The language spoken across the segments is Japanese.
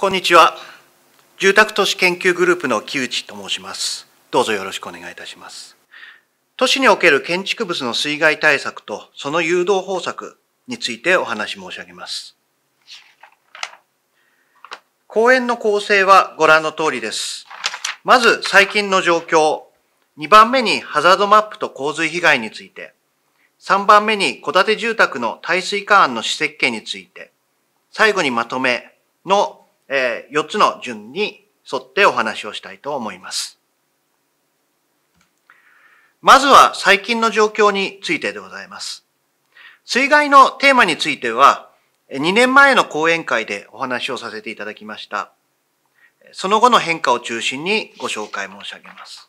こんにちは。住宅都市研究グループの木内と申します。どうぞよろしくお願いいたします。都市における建築物の水害対策とその誘導方策についてお話申し上げます。公園の構成はご覧の通りです。まず最近の状況、2番目にハザードマップと洪水被害について、3番目に戸建て住宅の耐水化案の施設権について、最後にまとめのえー、4つの順に沿ってお話をしたいと思います。まずは最近の状況についてでございます。水害のテーマについては、2年前の講演会でお話をさせていただきました。その後の変化を中心にご紹介申し上げます。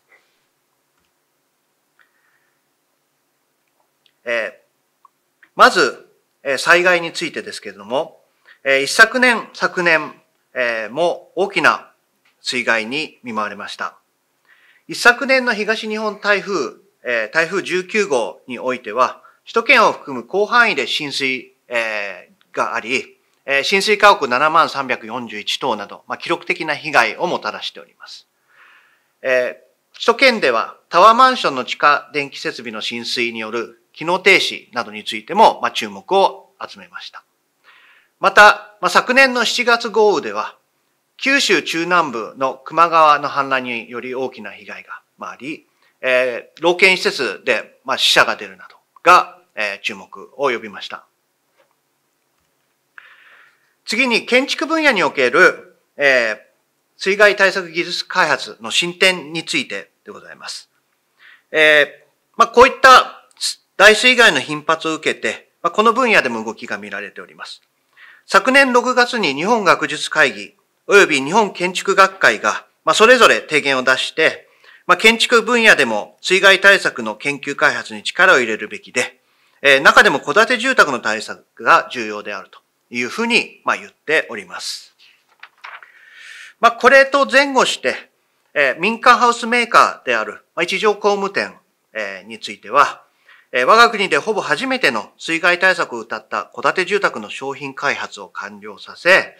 えー、まず、えー、災害についてですけれども、えー、一昨年、昨年、えも大きな水害に見舞われました。一昨年の東日本台風、え台風19号においては、首都圏を含む広範囲で浸水、えがあり、え浸水家屋7万341棟など、まあ、記録的な被害をもたらしております。え首都圏ではタワーマンションの地下電気設備の浸水による機能停止などについても、まあ、注目を集めました。また、まあ、昨年の7月豪雨では、九州中南部の球磨川の氾濫により大きな被害があり、えー、老犬施設で、まあ、死者が出るなどが、えー、注目を呼びました。次に建築分野における、えー、水害対策技術開発の進展についてでございます。えー、まあ、こういった大水害の頻発を受けて、まあ、この分野でも動きが見られております。昨年6月に日本学術会議及び日本建築学会が、まあ、それぞれ提言を出して、まあ、建築分野でも水害対策の研究開発に力を入れるべきで、えー、中でも戸建て住宅の対策が重要であるというふうに、まあ、言っております。まあ、これと前後して、えー、民間ハウスメーカーである、まあ、一条工務店、えー、については、えー、我が国でほぼ初めての水害対策を謳った戸建て住宅の商品開発を完了させ、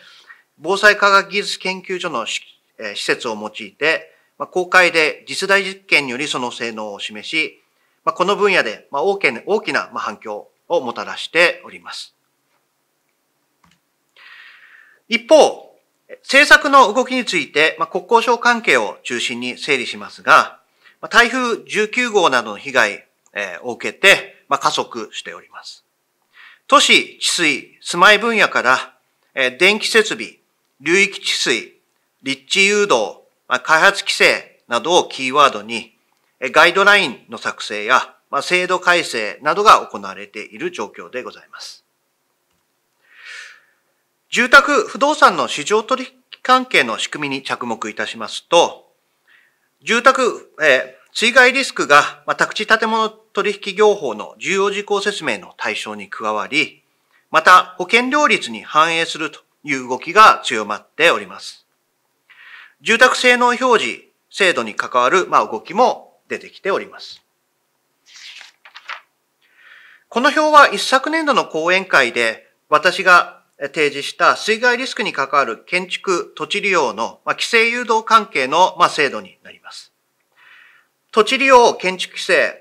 防災科学技術研究所の、えー、施設を用いて、まあ、公開で実大実験によりその性能を示し、まあ、この分野で、まあ、大きなまあ、反響をもたらしております。一方、政策の動きについて、まあ、国交省関係を中心に整理しますが、台風19号などの被害えを受けて、まあ、加速しております。都市、治水、住まい分野から、え電気設備、流域治水、立地誘導、まあ、開発規制などをキーワードに、ガイドラインの作成や、まあ、制度改正などが行われている状況でございます。住宅、不動産の市場取引関係の仕組みに着目いたしますと、住宅、えー、水害リスクが、まあ、宅地建物取引業法の重要事項説明の対象に加わり、また保険料率に反映するという動きが強まっております。住宅性能表示制度に関わる、まあ、動きも出てきております。この表は一昨年度の講演会で私が提示した水害リスクに関わる建築土地利用の規制誘導関係の制度になります。土地利用建築規制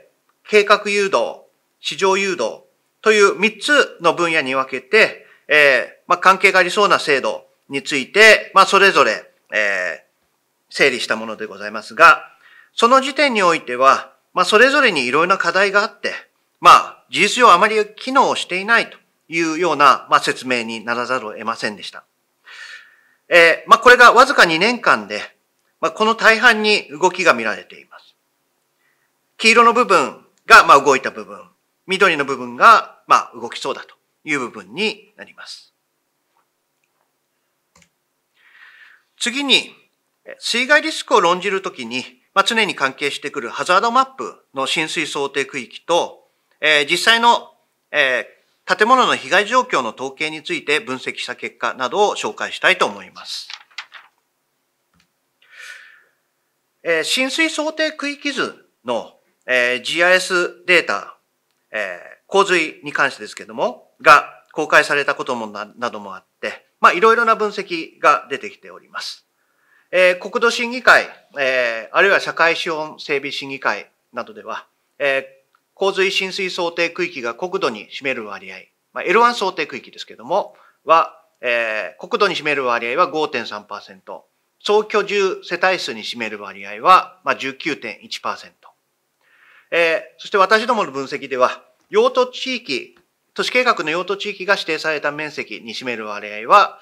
計画誘導、市場誘導という三つの分野に分けて、えー、まあ、関係がありそうな制度について、まあ、それぞれ、えー、整理したものでございますが、その時点においては、まあ、それぞれにいろいろな課題があって、まあ、事実上あまり機能していないというような、まあ、説明にならざるを得ませんでした。えー、まあ、これがわずか2年間で、まあ、この大半に動きが見られています。黄色の部分、が、まあ、動いた部分、緑の部分が、まあ、動きそうだという部分になります。次に、水害リスクを論じるときに、まあ、常に関係してくるハザードマップの浸水想定区域と、えー、実際の、えー、建物の被害状況の統計について分析した結果などを紹介したいと思います。えー、浸水想定区域図のえー、GIS データ、えー、洪水に関してですけども、が公開されたこともななどもあって、まあ、いろいろな分析が出てきております。えー、国土審議会、えー、あるいは社会資本整備審議会などでは、えー、洪水浸水想定区域が国土に占める割合、まあ、L1 想定区域ですけども、は、えー、国土に占める割合は5.3%、総居住世帯数に占める割合は、まあ、19.1%。えー、そして私どもの分析では、用途地域、都市計画の用途地域が指定された面積に占める割合は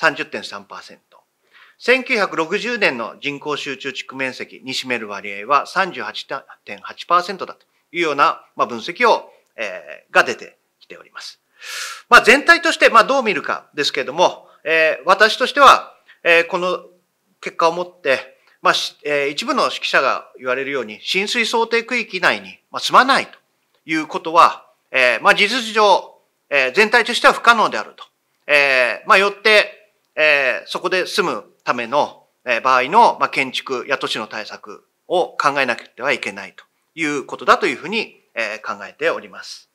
30.3%。1960年の人口集中地区面積に占める割合は38.8%だというような、まあ、分析を、えー、が出てきております。まあ、全体として、まあ、どう見るかですけれども、えー、私としては、えー、この結果をもって、まあ、えー、一部の指揮者が言われるように、浸水想定区域内に、まあ、住まないということは、えー、まあ、事実上、えー、全体としては不可能であると。えー、まあ、よって、えー、そこで住むための、えー、場合の、まあ、建築や都市の対策を考えなくてはいけないということだというふうに、えー、考えております。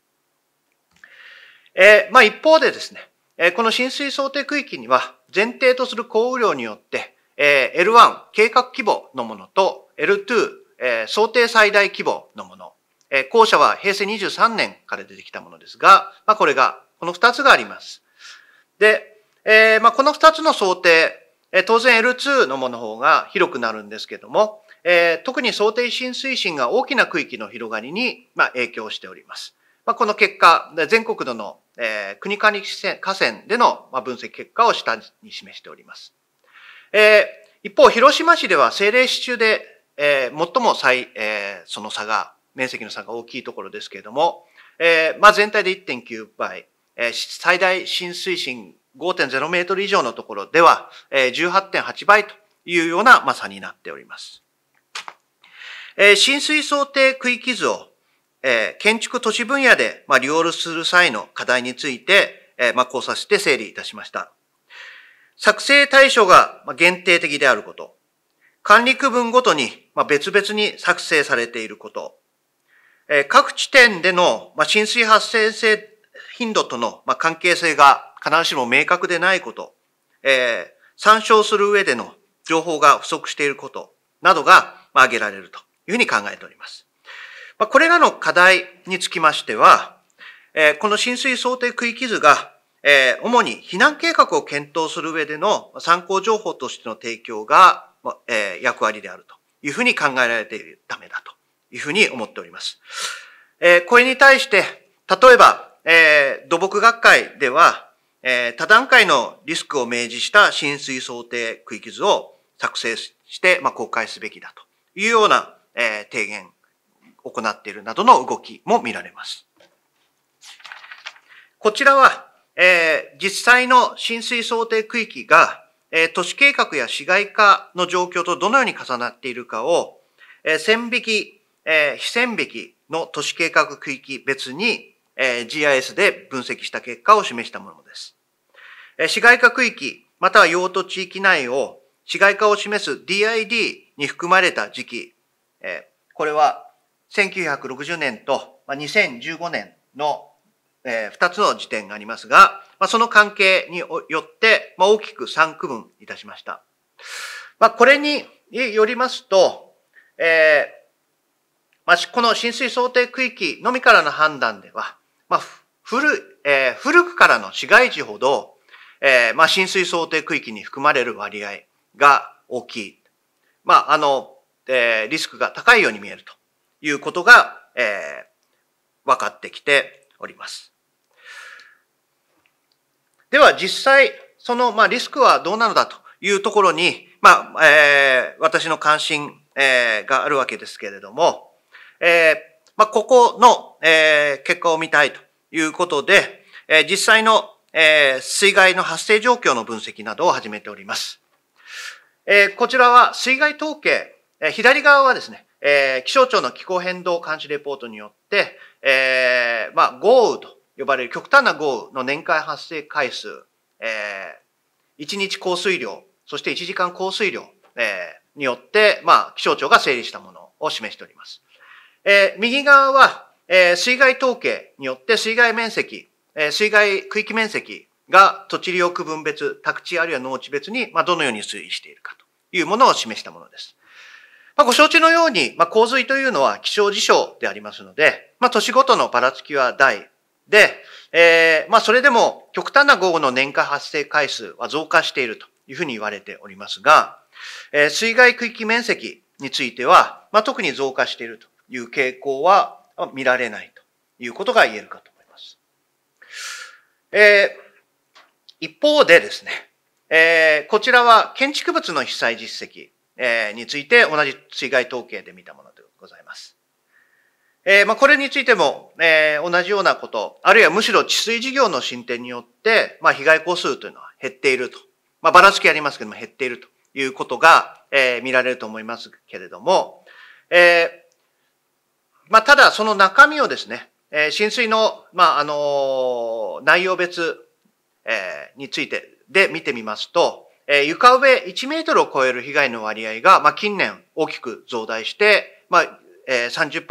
えー、まあ、一方でですね、えー、この浸水想定区域には、前提とする降雨量によって、え L1 計画規模のものと L2、え想定最大規模のもの、えー、後者は平成23年から出てきたものですが、まあ、これが、この2つがあります。で、えまあ、この2つの想定、え当然 L2 のもの方が広くなるんですけども、え特に想定浸水深が大きな区域の広がりに、まあ、影響しております。まあ、この結果、全国の、え国管理河川での、まあ、分析結果を下に示しております。えー、一方、広島市では政令市中で、えー、最も最、えー、その差が、面積の差が大きいところですけれども、えー、まあ全体で1.9倍、えー、最大浸水深5.0メートル以上のところでは、えー、18.8倍というような、まあ、差になっております。えー、浸水想定区域図を、えー、建築都市分野で、まあ、利用する際の課題について、えー、まあ、考察して整理いたしました。作成対象が限定的であること、管理区分ごとに別々に作成されていること、各地点での浸水発生性頻度との関係性が必ずしも明確でないこと、参照する上での情報が不足していることなどが挙げられるというふうに考えております。これらの課題につきましては、この浸水想定区域図がえー、主に避難計画を検討する上での参考情報としての提供が、えー、役割であるというふうに考えられているためだというふうに思っております。えー、これに対して、例えば、えー、土木学会では、えー、多段階のリスクを明示した浸水想定区域図を作成して、まあ、公開すべきだというような、えー、提言を行っているなどの動きも見られます。こちらは、えー、実際の浸水想定区域が、えー、都市計画や市街化の状況とどのように重なっているかを、えー、線引き、えー、非線引きの都市計画区域別に、えー、GIS で分析した結果を示したものです。えー、市街化区域、または用途地域内を市街化を示す DID に含まれた時期、えー、これは1960年と2015年のえー、2つの時点がありますが、まあ、その関係によって、まあ、大きく3区分いたしました。まあ、これによりますと、えー、まあ、この浸水想定区域のみからの判断では、まあ、古えー、古くからの市街地ほど、えー、まあ、浸水想定区域に含まれる割合が大きい。まあ、あの、えー、リスクが高いように見えるということが、えー、分かってきております。では実際、その、まあ、リスクはどうなのだというところに、まあ、えー、私の関心、えー、があるわけですけれども、えー、まあ、ここの、えー、結果を見たいということで、えー、実際の、えー、水害の発生状況の分析などを始めております。えー、こちらは水害統計、えー、左側はですね、えー、気象庁の気候変動監視レポートによって、えー、まあ、豪雨と呼ばれる極端な豪雨の年間発生回数、えー、1日降水量、そして1時間降水量、えー、によって、まあ、気象庁が整理したものを示しております。えー、右側は、えー、水害統計によって水害面積、えー、水害区域面積が土地利用区分別、宅地あるいは農地別に、まあ、どのように推移しているかというものを示したものです。まあ、ご承知のように、まあ、洪水というのは気象事象でありますので、まあ、年ごとのばらつきは大で、えー、まあ、それでも極端な豪雨の年間発生回数は増加しているというふうに言われておりますが、えー、水害区域面積については、まあ、特に増加しているという傾向は見られないということが言えるかと思います。えー、一方でですね、えー、こちらは建築物の被災実績、えー、について同じ水害統計で見たものでございます。えー、まあ、これについても、えー、同じようなこと、あるいはむしろ治水事業の進展によって、まあ、被害個数というのは減っていると。まあ、ばらつきありますけども、減っているということが、えー、見られると思いますけれども、えまあ、ただその中身をですね、え浸水の、まあ、あの内容別、えについてで見てみますと、え床上1メートルを超える被害の割合が、まあ、近年大きく増大して、まあ、えー、30%、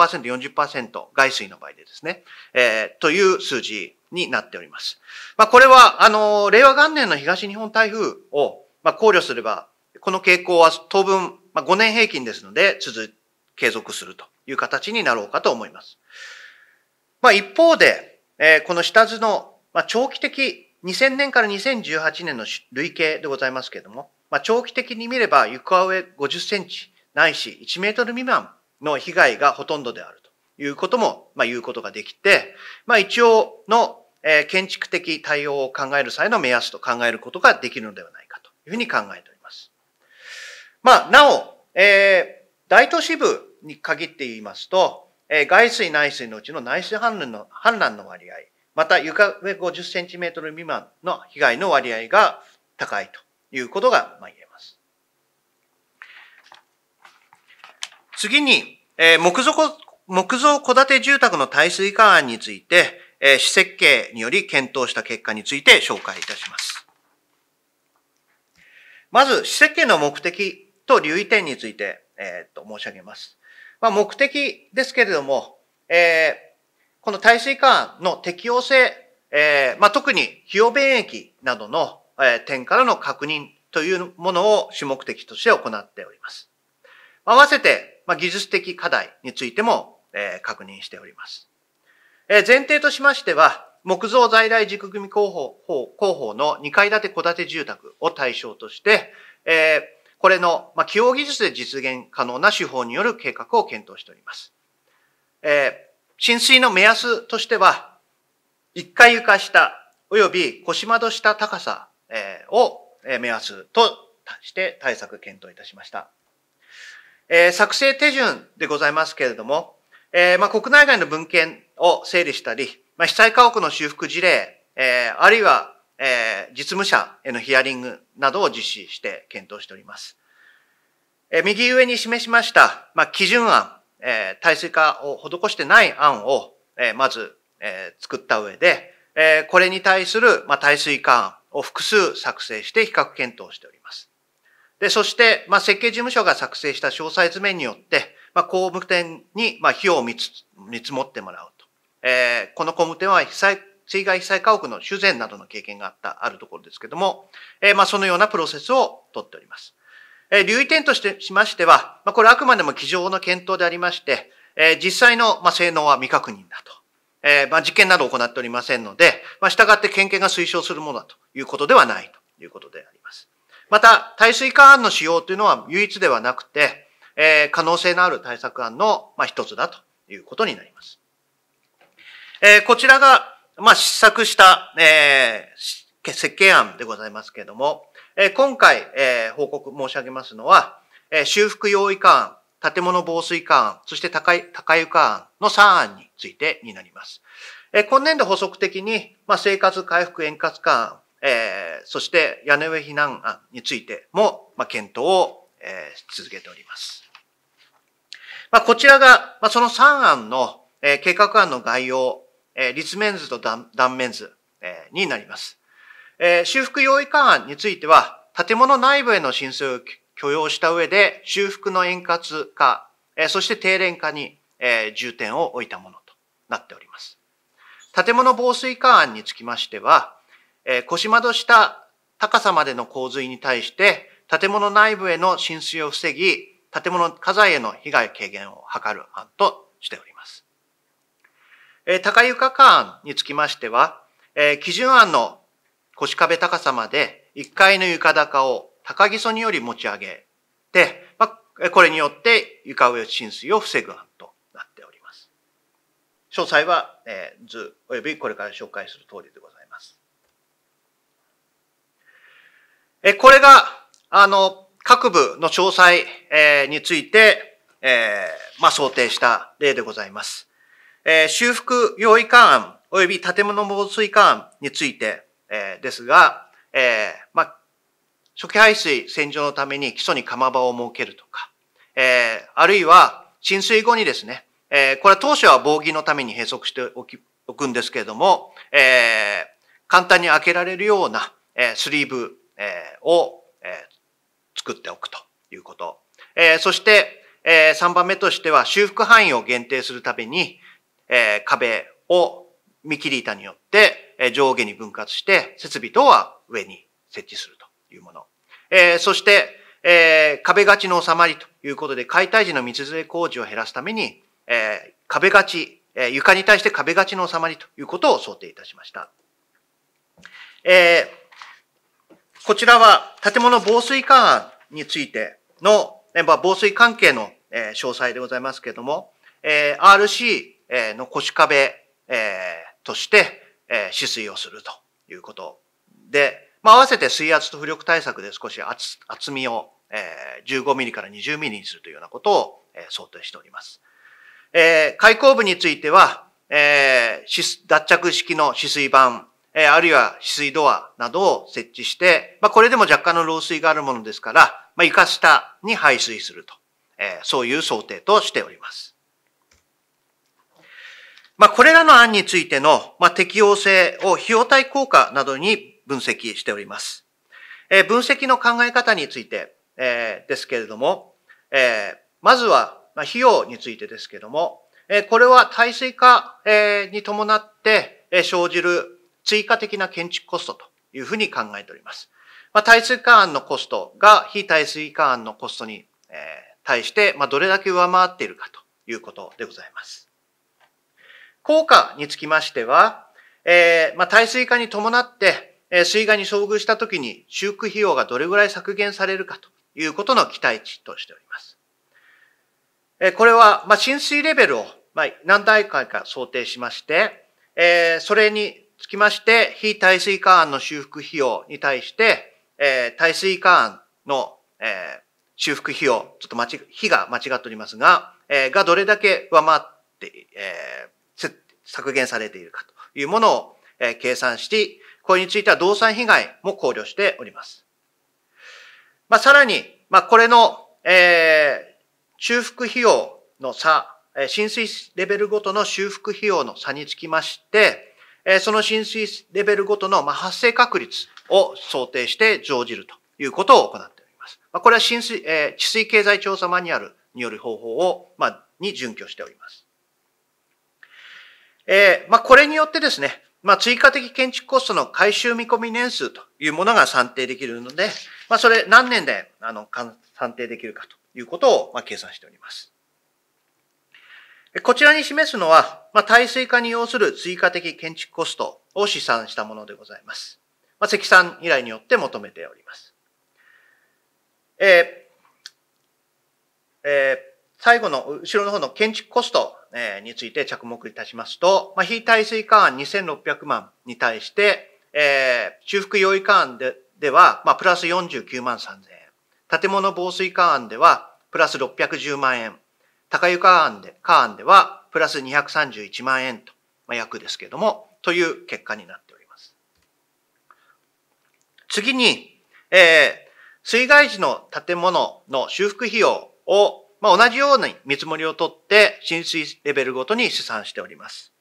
40%、外水の場合でですね、えー、という数字になっております。まあ、これは、あの、令和元年の東日本台風を、まあ、考慮すれば、この傾向は当分、まあ、5年平均ですので、続、継続するという形になろうかと思います。まあ、一方で、えー、この下図の、まあ、長期的、2000年から2018年の累計でございますけれども、まあ、長期的に見れば床上50センチないし1メートル未満の被害がほとんどであるということも、まあ、言うことができて、まあ、一応の、え建築的対応を考える際の目安と考えることができるのではないかというふうに考えております。まあ、なお、えー、大都市部に限って言いますと、えー、外水内水のうちの内水氾濫の氾濫の割合、また床上50センチメートル未満の被害の割合が高いということが、まあ、言え次に、え木造木造戸建て住宅の耐水化案について、え施設計により検討した結果について紹介いたします。まず、施設計の目的と留意点について、えー、と申し上げます。まあ、目的ですけれども、えー、この耐水化案の適用性、えーまあ、特に費用便益などの、えー、点からの確認というものを主目的として行っております。合わせて、まあ、技術的課題についても、え確認しております。え前提としましては、木造在来軸組工法工法の2階建て戸建て住宅を対象として、えこれの、まあ、起用技術で実現可能な手法による計画を検討しております。え浸水の目安としては、1階床下及び腰窓下高さ、えを目安として対策検討いたしました。えー、作成手順でございますけれども、えー、まあ、国内外の文献を整理したり、まあ、被災家屋の修復事例、えー、あるいは、えー、実務者へのヒアリングなどを実施して検討しております。えー、右上に示しました、まあ、基準案、えー、耐水化を施してない案を、えー、まず、えー、作った上で、えー、これに対する、まあ、耐水化案を複数作成して比較検討しております。で、そして、まあ、設計事務所が作成した詳細図面によって、まあ、工務店に、まあ、費用を見積もってもらうと。えー、この工務店は被災、水害被災家屋の修繕などの経験があった、あるところですけども、えー、まあ、そのようなプロセスをとっております。えー、留意点として、しましては、まあ、これあくまでも机上の検討でありまして、えー、実際の、まあ、性能は未確認だと。えー、まあ、実験などを行っておりませんので、まあ、従って県警が推奨するものだということではないということであります。また、耐水化案の使用というのは唯一ではなくて、えー、可能性のある対策案の、まあ、一つだということになります。えー、こちらが、まあ、試作した、えー、設計案でございますけれども、えー、今回、えー、報告申し上げますのは、えー、修復用意化案、建物防水化案、そして高い高床案の3案についてになります。えー、今年度補足的に、まあ、生活回復円滑化案、えー、そして屋根上避難案についても、まあ、検討を、えー、続けております。まあ、こちらが、まあ、その3案の、えー、計画案の概要、えー、立面図と断面図、えー、になります。えー、修復用意勘案については、建物内部への浸水を許容した上で、修復の円滑化、えー、そして低廉化に、えー、重点を置いたものとなっております。建物防水勘案につきましては、え腰窓下高さまでの洪水に対して、建物内部への浸水を防ぎ、建物火災への被害軽減を図る案としております。え高床化案につきましては、え基準案の腰壁高さまで1階の床高を高木曽により持ち上げて、まあ、これによって床上浸水を防ぐ案となっております。詳細は、え図及びこれから紹介する通りでございます。えこれが、あの、各部の詳細、えについて、えまあ、想定した例でございます。え修復用意管案及び建物防水管案について、えですが、えまあ、初期排水洗浄のために基礎に釜場を設けるとか、えあるいは浸水後にですね、えこれは当初は防儀のために閉塞しておきおくんですけれども、え簡単に開けられるような、えスリーブえー、を、えー、作っておくということ。えー、そして、えー、3番目としては修復範囲を限定するために、えー、壁を見切り板によって、えー、上下に分割して設備等は上に設置するというもの。えー、そして、えー、壁がちの収まりということで解体時の密ずれ工事を減らすために、えー、壁がち、えー、床に対して壁がちの収まりということを想定いたしました。えーこちらは建物防水管案についての、防水関係の、え詳細でございますけれども、え RC、えの腰壁、えとして、え止水をするということで、まあ、合わせて水圧と浮力対策で少し厚厚みを、え15ミリから20ミリにするというようなことを、え想定しております。え開口部については、え脱着式の止水板えあるいは止水ドアなどを設置して、まあ、これでも若干の漏水があるものですから、まあ、床下に排水すると、えそういう想定としております。まあ、これらの案についての、まあ、適用性を費用対効果などに分析しております。え分析の考え方について、えですけれども、えまずは、ま費用についてですけれども、えこれは耐水化、えに伴って、え生じる追加的な建築コストというふうに考えております。まあ、耐水化案のコストが非耐水化案のコストに、え対して、まあ、どれだけ上回っているかということでございます。効果につきましては、えー、まあ、耐水化に伴って、え水害に遭遇したときに修復費用がどれぐらい削減されるかということの期待値としております。えこれは、ま浸水レベルを、ま何段階か想定しまして、えそれにつきまして、非耐水化案の修復費用に対して、えー、耐水化案の、えー、修復費用、ちょっと間違、費が間違っておりますが、えー、がどれだけ上回って、えー、削減されているかというものを、えー、計算して、これについては動産被害も考慮しております。まあ、さらに、まあ、これの、えー、修復費用の差、浸水レベルごとの修復費用の差につきまして、その浸水レベルごとの発生確率を想定して乗じるということを行っております。これは浸水、治水経済調査マニュアルによる方法を、まに準拠しております。えまこれによってですね、ま追加的建築コストの回収見込み年数というものが算定できるので、まそれ何年であの算定できるかということを、ま計算しております。こちらに示すのは、まあ、耐水化に要する追加的建築コストを試算したものでございます。まあ、積算依頼によって求めております。えー、えー、最後の後ろの方の建築コストについて着目いたしますと、まあ、非耐水化案2600万に対して、えー、修復用意化案ででは、まあ、プラス49万3000円。建物防水化案では、プラス610万円。高床案で、カ案では、プラス231万円と、まあ、約ですけれども、という結果になっております。次に、えー、水害時の建物の修復費用を、まあ、同じように見積もりを取って浸水レベルごとに試算しております。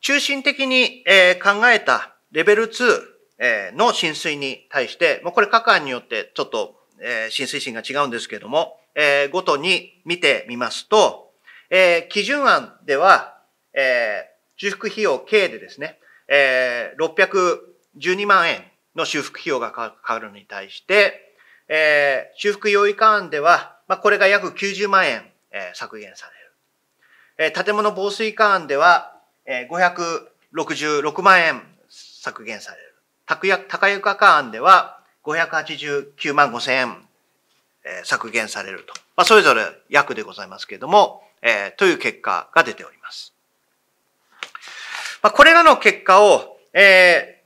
中心的に、えー、考えたレベル2、えー、の浸水に対して、まあ、これ各案によってちょっと、えー、浸水深が違うんですけれども、えー、ごとに見てみますと、えー、基準案では、えー、修復費用計でですね、えー、612万円の修復費用がかかるのに対して、えー、修復用意化案では、まあ、これが約90万円、えー、削減される。えー、建物防水化案では、えー、566万円削減される。高床化案では589万5千円え削減されると。まあ、それぞれ役でございますけれども、えという結果が出ております。まあ、これらの結果を、え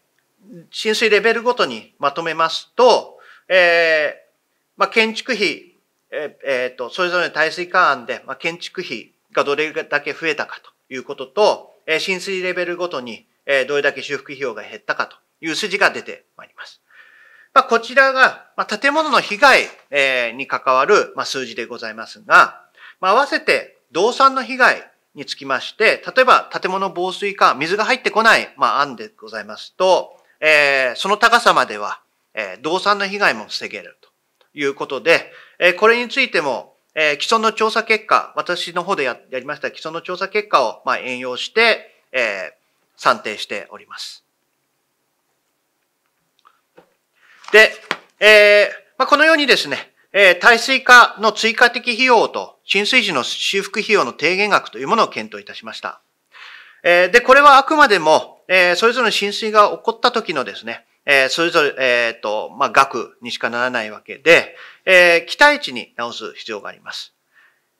浸水レベルごとにまとめますと、えまあ、建築費、ええー、と、それぞれの耐水化案で、まあ、建築費がどれだけ増えたかということと、え浸水レベルごとに、えどれだけ修復費用が減ったかという筋が出てまいります。まあ、こちらが、まあ、建物の被害、えー、に関わる、まあ、数字でございますが、まあ、合わせて動産の被害につきまして、例えば建物防水か、水が入ってこない、まあ、案でございますと、えー、その高さまでは、えー、動産の被害も防げるということで、えー、これについても、えー、既存の調査結果、私の方でややりました既存の調査結果を、まあ、援用して、えー、算定しております。で、えー、まあ、このようにですね、えー、耐水化の追加的費用と浸水時の修復費用の低減額というものを検討いたしました。えー、で、これはあくまでも、えー、それぞれの浸水が起こった時のですね、えー、それぞれ、えっ、と、まあ、額にしかならないわけで、え期待値に直す必要があります。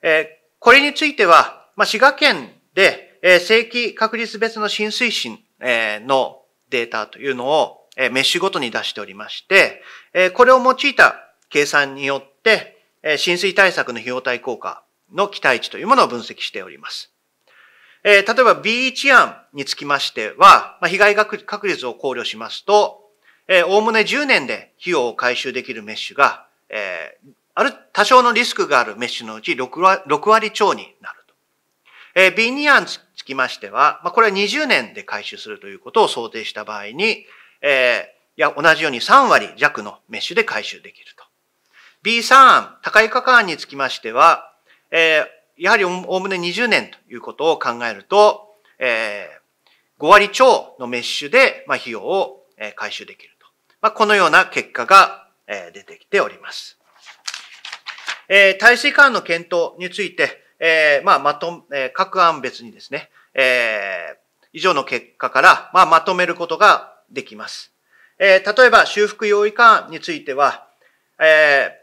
えこれについては、まあ、滋賀県で、え正規確率別の浸水深、えのデータというのを、メッシュごとに出しておりまして、これを用いた計算によって、浸水対策の費用対効果の期待値というものを分析しております。例えば B1 案につきましては、被害確率を考慮しますと、おおむね10年で費用を回収できるメッシュが、ある、多少のリスクがあるメッシュのうち6割 ,6 割超になると。えー、B2 案つきましては、まあ、これは20年で回収するということを想定した場合に、えー、いや、同じように3割弱のメッシュで回収できると。B3 案、高い価格案につきましては、えー、やはりおおむね20年ということを考えると、えー、5割超のメッシュで、まあ、費用を回収できると。まあ、このような結果が、えー、出てきております。えー、耐水管の検討について、えー、まあ、まと、えー、各案別にですね、えー、以上の結果から、まあ、まとめることができます。えー、例えば修復用意感については、え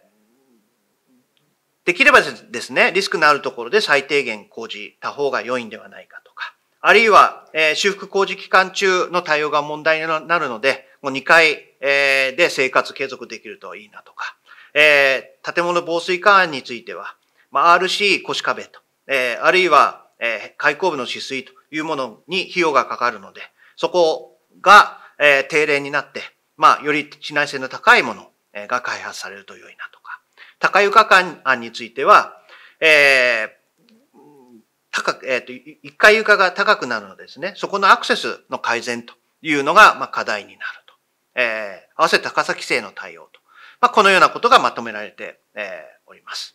ー、できればですね、リスクのあるところで最低限工事た方が良いんではないかとか、あるいは、えー、修復工事期間中の対応が問題になるので、もう2回、えー、で生活継続できるといいなとか、えー、建物防水管については、まあ、RC 腰壁と、えー、あるいは、えー、開口部の止水というものに費用がかかるので、そこが、えー、定例になって、まあ、より地内性の高いものが開発されると良いなとか、高床間案については、えー、高く、えっ、ー、と、一階床が高くなるのですね、そこのアクセスの改善というのが、まあ、課題になると。えー、合わせて高さ規制の対応と。まあ、このようなことがまとめられて、えー、おります。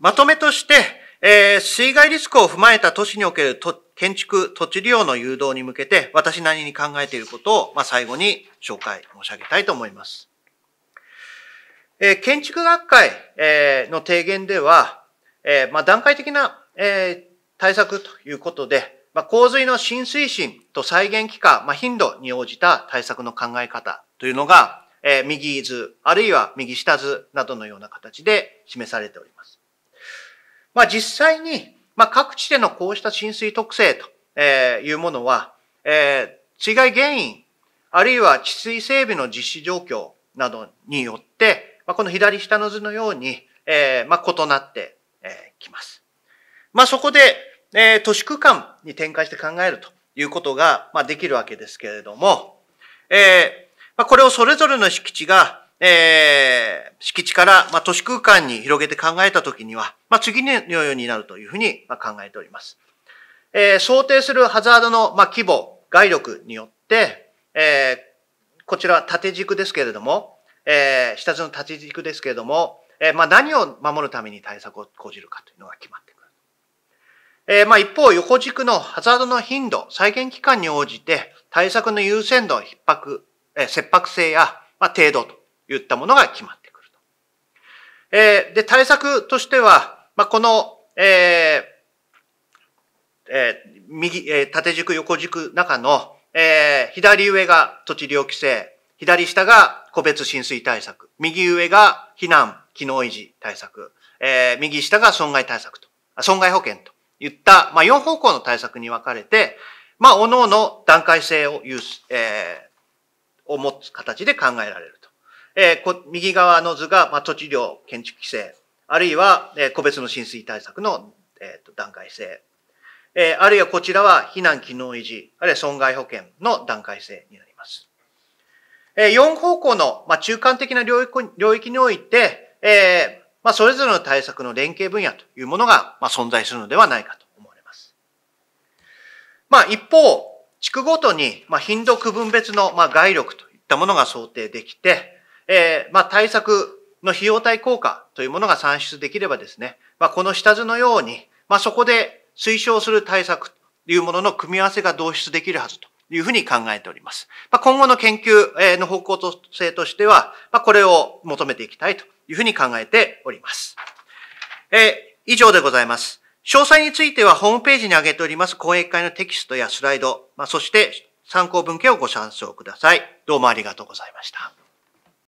まとめとして、えー、水害リスクを踏まえた都市における建築、土地利用の誘導に向けて、私なりに考えていることを、まあ、最後に紹介申し上げたいと思います。えー、建築学会、えー、の提言では、えー、まあ、段階的な、えー、対策ということで、まあ、洪水の浸水深と再現期間、まあ、頻度に応じた対策の考え方というのが、えー、右図、あるいは右下図などのような形で示されております。まあ、実際に、まあ、各地でのこうした浸水特性というものは、えー、違い原因、あるいは治水整備の実施状況などによって、まあ、この左下の図のように、えー、まあ、異なってきます。まあ、そこで、えー、都市区間に展開して考えるということが、まあ、できるわけですけれども、えー、まあ、これをそれぞれの敷地が、えー、敷地から、まあ、都市空間に広げて考えたときには、まあ、次のようになるというふうに、まあ、考えております。えー、想定するハザードの、まあ、規模、概力によって、えー、こちら縦軸ですけれども、えー、下地の縦軸ですけれども、えー、まあ、何を守るために対策を講じるかというのが決まってくる。えー、まあ、一方、横軸のハザードの頻度、再現期間に応じて、対策の優先度、逼迫、えー、切迫性や、まあ、程度と言ったものが決まってくると。えー、で、対策としては、まあ、この、えー、えー、右、えー、縦軸、横軸中の、えー、左上が土地利用規制、左下が個別浸水対策、右上が避難、機能維持対策、えー、右下が損害対策と、損害保険といった、まあ、4方向の対策に分かれて、まあ、各々段階性を有、えー、を持つ形で考えられる。えー、右側の図が、まあ、土地量、建築規制、あるいは、えー、個別の浸水対策の、えーと、段階性、えー、あるいはこちらは避難機能維持、あるいは損害保険の段階性になります。えー、4方向の、まあ、中間的な領域領域において、えーまあ、それぞれの対策の連携分野というものが、まあ、存在するのではないかと思われます。まあ、一方、地区ごとに、まあ、頻度区分別の、まあ、外力といったものが想定できて、えー、まあ、対策の費用対効果というものが算出できればですね、まあ、この下図のように、まあ、そこで推奨する対策というものの組み合わせが導出できるはずというふうに考えております。まあ、今後の研究の方向性としては、まあ、これを求めていきたいというふうに考えております。えー、以上でございます。詳細についてはホームページに上げております講演会のテキストやスライド、まあ、そして参考文献をご参照ください。どうもありがとうございました。